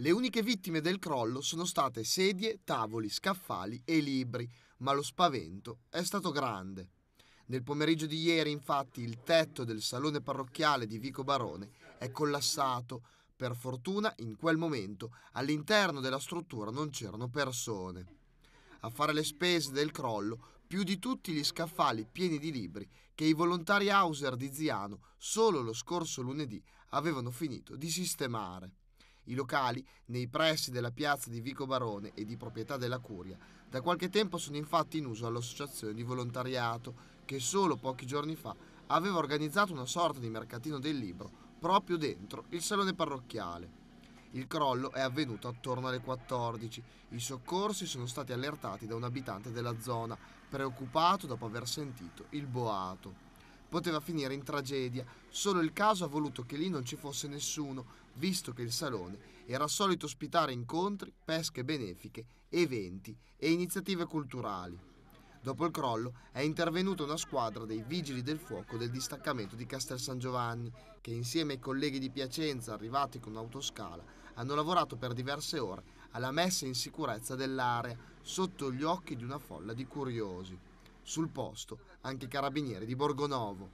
Le uniche vittime del crollo sono state sedie, tavoli, scaffali e libri, ma lo spavento è stato grande. Nel pomeriggio di ieri, infatti, il tetto del salone parrocchiale di Vico Barone è collassato. Per fortuna, in quel momento, all'interno della struttura non c'erano persone. A fare le spese del crollo più di tutti gli scaffali pieni di libri che i volontari Hauser di Ziano solo lo scorso lunedì avevano finito di sistemare. I locali, nei pressi della piazza di Vico Barone e di proprietà della Curia, da qualche tempo sono infatti in uso all'associazione di volontariato, che solo pochi giorni fa aveva organizzato una sorta di mercatino del libro proprio dentro il salone parrocchiale. Il crollo è avvenuto attorno alle 14. I soccorsi sono stati allertati da un abitante della zona, preoccupato dopo aver sentito il boato poteva finire in tragedia. Solo il caso ha voluto che lì non ci fosse nessuno, visto che il salone era solito ospitare incontri, pesche benefiche, eventi e iniziative culturali. Dopo il crollo è intervenuta una squadra dei vigili del fuoco del distaccamento di Castel San Giovanni, che insieme ai colleghi di Piacenza arrivati con autoscala hanno lavorato per diverse ore alla messa in sicurezza dell'area sotto gli occhi di una folla di curiosi. Sul posto anche i carabinieri di Borgonovo